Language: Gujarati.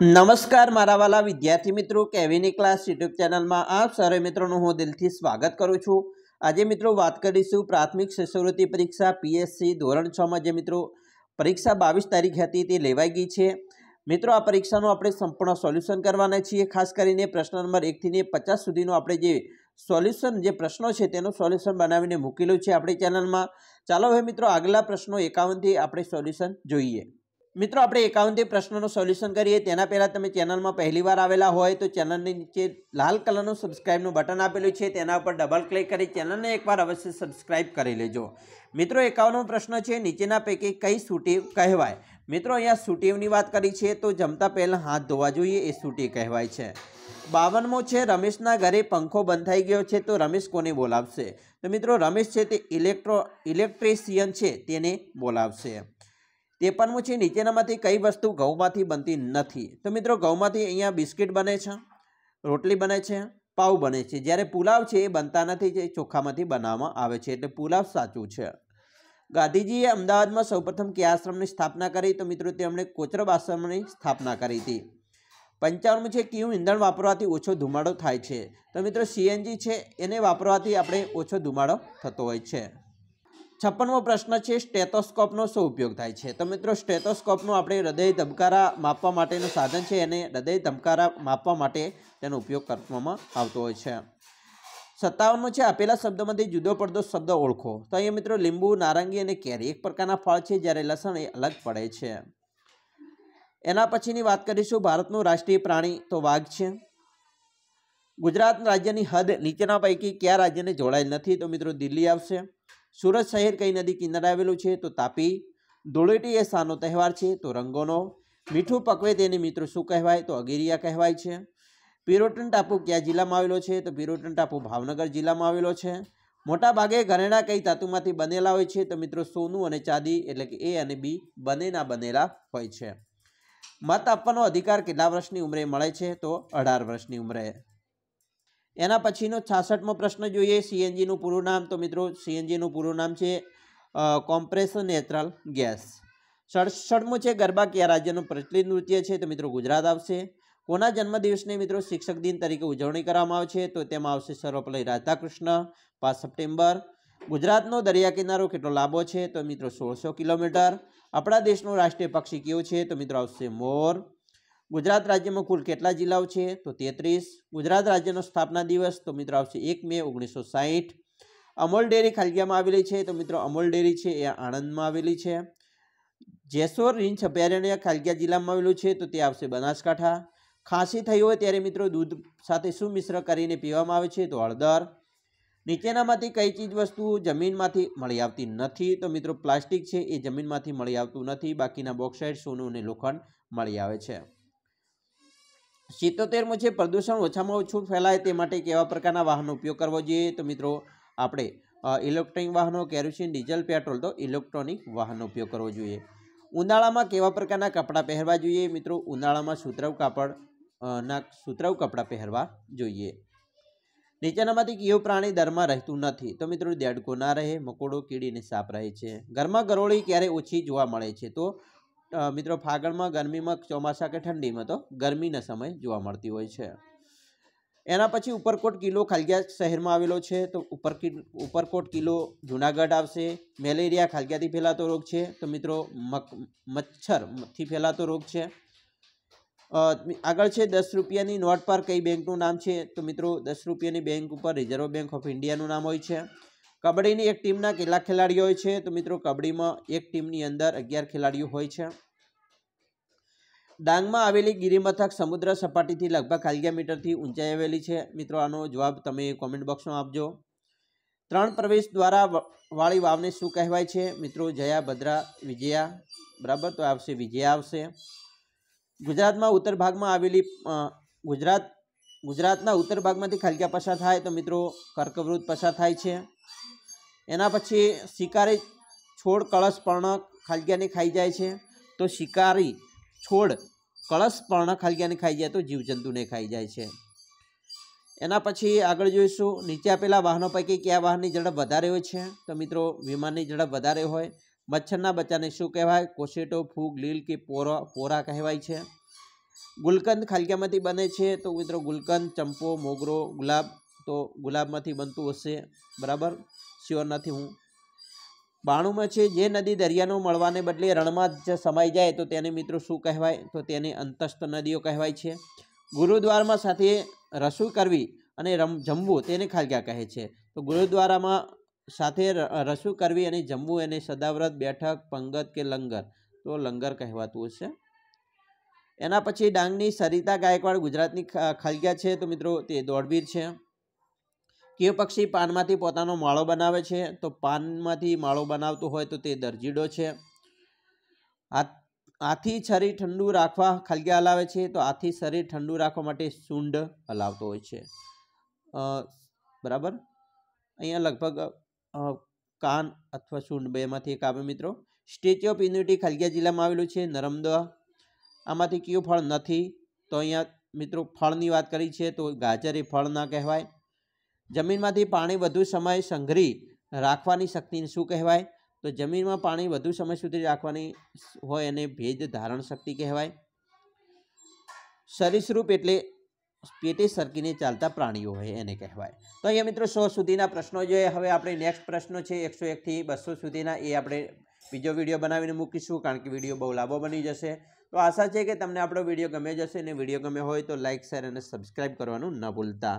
નમસ્કાર મારા વાલા વિદ્યાર્થી મિત્રો કેવીની ક્લાસ યુટ્યુબ ચેનલમાં આપ સરે મિત્રોનું હું દિલથી સ્વાગત કરું છું આજે મિત્રો વાત કરીશું પ્રાથમિક શિષ્યવૃત્તિ પરીક્ષા પીએસસી ધોરણ છમાં જે મિત્રો પરીક્ષા બાવીસ તારીખ હતી તે લેવાઈ ગઈ છે મિત્રો આ પરીક્ષાનું આપણે સંપૂર્ણ સોલ્યુશન કરવાના છીએ ખાસ કરીને પ્રશ્ન નંબર એકથી ને પચાસ સુધીનો આપણે જે સોલ્યુશન જે પ્રશ્નો છે તેનું સોલ્યુશન બનાવીને મૂકેલું છે આપણી ચેનલમાં ચાલો હવે મિત્રો આગલા પ્રશ્નો એકાવનથી આપણે સોલ્યુશન જોઈએ મિત્રો આપણે એકાવનથી પ્રશ્નોનું સોલ્યુશન કરીએ તેના પહેલાં તમે ચેનલમાં પહેલીવાર આવેલા હોય તો ચેનલની નીચે લાલ કલરનું સબસ્ક્રાઈબનું બટન આપેલું છે તેના ઉપર ડબલ ક્લિક કરી ચેનલને એકવાર અવશ્ય સબસ્ક્રાઇબ કરી લેજો મિત્રો એકાવનમો પ્રશ્ન છે નીચેના પૈકી કઈ સૂટીવ કહેવાય મિત્રો અહીંયા સૂટીવની વાત કરી છે તો જમતા પહેલાં હાથ ધોવા જોઈએ એ સૂટી કહેવાય છે બાવનમો છે રમેશના ઘરે પંખો બંધ થઈ ગયો છે તો રમેશ કોને બોલાવશે તો મિત્રો રમેશ છે તે ઇલેક્ટ્રો ઇલેક્ટ્રિશિયન છે તેને બોલાવશે તેપનમું છે નીચેનામાંથી કઈ વસ્તુ ઘઉંમાંથી બનતી નથી તો મિત્રો ઘઉંમાંથી અહીંયા બિસ્કિટ બને છે રોટલી બને છે પાઉ બને છે જ્યારે પુલાવ છે એ બનતા નથી જે ચોખામાંથી બનાવવામાં આવે છે એટલે પુલાવ સાચું છે ગાંધીજીએ અમદાવાદમાં સૌપ્રથમ કે આશ્રમની સ્થાપના કરી તો મિત્રો તેમણે કોચરબ આશ્રમની સ્થાપના કરી હતી પંચાણું છે કયું ઈંધણ વાપરવાથી ઓછો ધુમાડો થાય છે તો મિત્રો સીએનજી છે એને વાપરવાથી આપણે ઓછો ધુમાડો થતો હોય છે છપ્પનમો પ્રશ્ન છે સ્ટેથોસ્કોપનો શું ઉપયોગ થાય છે તો મિત્રો સ્ટેથોસ્કોપનું આપણે હૃદય ધબકારા માપવા માટેનું સાધન છે અને હૃદય ધબકારા માપવા માટે તેનો ઉપયોગ કરવામાં આવતો હોય છે સત્તાવનમો છે આપેલા શબ્દોમાંથી જુદો પડદો શબ્દ ઓળખો તો અહીંયા મિત્રો લીંબુ નારંગી અને કેરી એક પ્રકારના ફળ છે જ્યારે લસણ એ અલગ પડે છે એના પછીની વાત કરીશું ભારતનું રાષ્ટ્રીય પ્રાણી તો વાઘ છે ગુજરાત રાજ્યની હદ નીચેના પૈકી કયા રાજ્યને જોડાયેલ નથી તો મિત્રો દિલ્હી આવશે સુરત શહેર કઈ નદી કિનારે આવેલું છે તો તાપી ધૂળેટી એ શાનો તહેવાર છે તો રંગોનો મીઠું પકવે તેને મિત્રો શું કહેવાય તો અગેરિયા કહેવાય છે પિરોટન ટાપુ ક્યાં જિલ્લામાં આવેલો છે તો પિરોટન ટાપુ ભાવનગર જિલ્લામાં આવેલો છે મોટાભાગે ઘરેણા કઈ ધાતુમાંથી બનેલા હોય છે તો મિત્રો સોનું અને ચાંદી એટલે કે એ અને બી બંનેના બનેલા હોય છે મત આપવાનો અધિકાર કેટલા વર્ષની ઉંમરે મળે છે તો અઢાર વર્ષની ઉંમરે એના પછીનો છાસઠમો પ્રશ્ન જોઈએ સીએનજીનું પૂરું નામ તો મિત્રો સીએનજીનું પૂરું નામ છે કોમ્પ્રેશન નેત્રલ ગેસ સડસઠમું છે ગરબા કયા રાજ્યનું પ્રચલિત નૃત્ય છે તો મિત્રો ગુજરાત આવશે કોના જન્મદિવસને મિત્રો શિક્ષક દિન તરીકે ઉજવણી કરવામાં આવશે તો તેમાં આવશે સર્વપલ્લી રાધાકૃષ્ણ પાંચ સપ્ટેમ્બર ગુજરાતનો દરિયા કિનારો કેટલો લાંબો છે તો મિત્રો સોળસો કિલોમીટર આપણા દેશનું રાષ્ટ્રીય પક્ષી કયું છે તો મિત્રો આવશે મોર ગુજરાત રાજ્યમાં કુલ કેટલા જિલ્લાઓ છે તો તેત્રીસ ગુજરાત રાજ્યનો સ્થાપના દિવસ તો મિત્રો આવશે એક મે ઓગણીસો સાહીઠ અમોલ ડેરી ખાલગીયામાં આવેલી છે તો મિત્રો અમોલ ડેરી છે એ આણંદમાં આવેલી છે જેસોર રીંછ અભયારણ્ય ખાલગીયા જિલ્લામાં આવેલું છે તો તે આવશે બનાસકાંઠા ખાંસી થઈ હોય ત્યારે મિત્રો દૂધ સાથે શું મિશ્ર કરીને પીવામાં આવે છે તો હળદર નીચેનામાંથી કઈ ચીજ વસ્તુ જમીનમાંથી મળી આવતી નથી તો મિત્રો પ્લાસ્ટિક છે એ જમીનમાંથી મળી આવતું નથી બાકીના બોક્સાઇડ સોનું અને લોખંડ મળી આવે છે સિત્તોતેરમો છે પ્રદૂષણ ઓછામાં ઓછું ફેલાય તે માટે કેવા પ્રકારના વાહનનો ઉપયોગ કરવો જોઈએ તો મિત્રો આપણે ઇલેક્ટ્રોનિક વાહનો કેરોસીન ડીઝલ પેટ્રોલ તો ઇલેક્ટ્રોનિક વાહનનો ઉપયોગ કરવો જોઈએ ઉનાળામાં કેવા પ્રકારના કપડાં પહેરવા જોઈએ મિત્રો ઉનાળામાં સુતરવ કાપડ ના સુતરવ કપડાં પહેરવા જોઈએ નીચેનામાંથી કયો પ્રાણી દરમાં રહેતું નથી તો મિત્રો દેડકો ના રહે મકોડો કીડી અને સાપ રહે છે ઘરમાં ગરોળી ક્યારે ઓછી જોવા મળે છે તો મિત્રો ફાગણમાં ગરમીમાં ચોમાસા કે ઠંડીમાં તો ગરમીના સમય જોવા મળતી હોય છે એના પછી ઉપરકોટ કિલ્લો ખાલગિયા શહેરમાં આવેલો છે તો ઉપર ઉપરકોટ કિલ્લો જુનાગઢ આવશે મેલેરિયા ખાલગિયાથી ફેલાતો રોગ છે તો મિત્રો મચ્છરથી ફેલાતો રોગ છે આગળ છે દસ રૂપિયાની નોટ પર કઈ બેંકનું નામ છે તો મિત્રો દસ રૂપિયાની બેંક ઉપર રિઝર્વ બેંક ઓફ ઇન્ડિયાનું નામ હોય છે કબડ્ડીની એક ટીમના કેટલા ખેલાડીઓ હોય છે તો મિત્રો કબડ્ડીમાં એક ટીમની અંદર અગિયાર ખેલાડીઓ હોય છે ડાંગમાં આવેલી ગિરિમથક સમુદ્ર સપાટીથી લગભગ અગિયાર મીટરથી ઊંચાઈ આવેલી છે મિત્રો આનો જવાબ તમે કોમેન્ટ બોક્સમાં આપજો ત્રણ પ્રવેશ દ્વારા વાળી વાવને શું કહેવાય છે મિત્રો જયા ભદ્રા વિજયા બરાબર તો આવશે વિજયા આવશે ગુજરાતમાં ઉત્તર ભાગમાં આવેલી ગુજરાત ગુજરાતના ઉત્તર ભાગમાંથી ખાલક્યા પસાર થાય તો મિત્રો કર્કવૃત પસાર થાય છે એના પછી શિકારી છોડ કળશ પર્ણ ખાલગ્યાને ખાઈ જાય છે તો શિકારી છોડ કળશ પર્ણ ખાલગ્યાને ખાઈ જાય તો જીવજંતુને ખાઈ જાય છે એના પછી આગળ જોઈશું નીચે આપેલા વાહનો પૈકી કયા વાહનની ઝડપ વધારે હોય છે તો મિત્રો વિમાનની ઝડપ વધારે હોય મચ્છરના બચ્ચાને શું કહેવાય કોશેટો ફૂગ લીલ કે પોરા પોરા કહેવાય છે ગુલકંદ ખાલક્યામાંથી બને છે તો મિત્રો ગુલકંદ ચંપો મોગરો ગુલાબ તો ગુલાબમાંથી બનતું હશે બરાબર શ્યોર નથી હું બાણુંમાં છે જે નદી દરિયાનો મળવાને બદલે રણમાં જ સમાઈ જાય તો તેને મિત્રો શું કહેવાય તો તેને અંતસ્થ નદીઓ કહેવાય છે ગુરુદ્વારમાં સાથે રસોઈ કરવી અને રમ જમવું તેને ખાલગ્યા કહે છે તો ગુરુદ્વારામાં સાથે રસોઈ કરવી અને જમવું એને સદાવ્રત બેઠક પંગત કે લંગર તો લંગર કહેવાતું હશે એના પછી ડાંગની સરિતા ગાયકવાડ ગુજરાતની ખલગ્યા છે તો મિત્રો તે દોડવીર છે કે પક્ષી પાનમાંથી પોતાનો માળો બનાવે છે તો પાનમાંથી માળો બનાવતો હોય તો તે દરજીડો છે આથી શરીર ઠંડુ રાખવા ખલગ્યા હલાવે છે તો આથી શરીર ઠંડુ રાખવા માટે સૂંઢ હલાવતો હોય છે બરાબર અહીંયા લગભગ કાન અથવા સૂંઢ બેમાંથી એક આવે મિત્રો સ્ટેચ્યુ ઓફ યુનિટી ખલગિયા જિલ્લામાં આવેલું છે નરમદા આમાંથી કયું ફળ નથી તો અહીંયા મિત્રો ફળની વાત કરી છે તો ગાજર એ ફળ ના કહેવાય જમીનમાંથી પાણી વધુ સમય સંઘરી રાખવાની શક્તિને શું કહેવાય તો જમીનમાં પાણી વધુ સમય સુધી રાખવાની હોય એને ભેજ ધારણ શક્તિ કહેવાય સરીસરૂપ એટલે પેટે સરકીને ચાલતા પ્રાણીઓ હોય એને કહેવાય તો અહીંયા મિત્રો સો સુધીના પ્રશ્નો જે હવે આપણે નેક્સ્ટ પ્રશ્નો છે એકસો એકથી બસો સુધીના એ આપણે બીજો વિડીયો બનાવીને મૂકીશું કારણ કે વિડીયો બહુ લાંબો બની જશે તો આશા છે કે તમને આપણો વિડીયો ગમે જશે અને વિડીયો ગમે હોય તો લાઇક શેર અને સબસ્ક્રાઈબ કરવાનું ન ભૂલતા